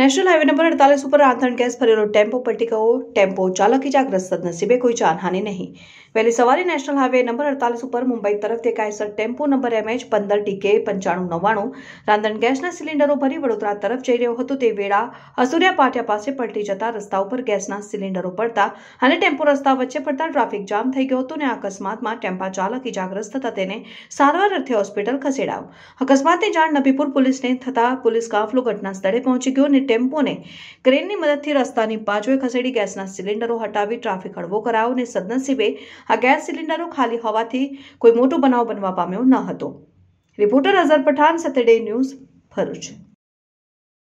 national highway number અડતાલીસ ઉપર આંતણ ગેસ ભરેલો ટેમ્પો પલટીકાઓ ટેમ્પો ચાલક ઇજાગ્રસ્ત સદનસીબે કોઈ જાનહાની નહીં વહેલી સવારે નેશનલ હાઈવે નંબર અડતાલીસ ઉપર મુંબઈ તરફથી કાયસર ટેમ્પો નંબર એમએચ પંદર ટીકે પંચાણું નવ્વાણું રાંધણ ગેસના સિલિન્ડરો ભરી વડોદરા તરફ જઈ રહ્યો હતો તે વેળા અસુરિયા પાટિયા પાસે પલટી જતા રસ્તા ઉપર ગેસના સિલિન્ડરો પડતા અને ટેમ્પો રસ્તા વચ્ચે પડતા ટ્રાફિક જામ થઈ ગયો હતો અને અકસ્માતમાં ટેમ્પા ચાલક ઇજાગ્રસ્ત થતા તેને સારવાર અર્થે હોસ્પિટલ ખસેડાયો અકસ્માતની જાણ નબીપુર પોલીસને થતા પોલીસ કાફલો ઘટના સ્થળે પહોંચી ગયો અને ટેમ્પોને ક્રેનની મદદથી રસ્તાની બાજુએ ખસેડી ગેસના સિલિન્ડરો હટાવી ટ્રાફિક હળવો કરાયો અને સદનસીબે આ ગેસ સિલિન્ડરો ખાલી હોવાથી કોઈ મોટો બનાવ બનવા પામ્યો ન હતો reporter Azhar Pathan Saturday news Bharuch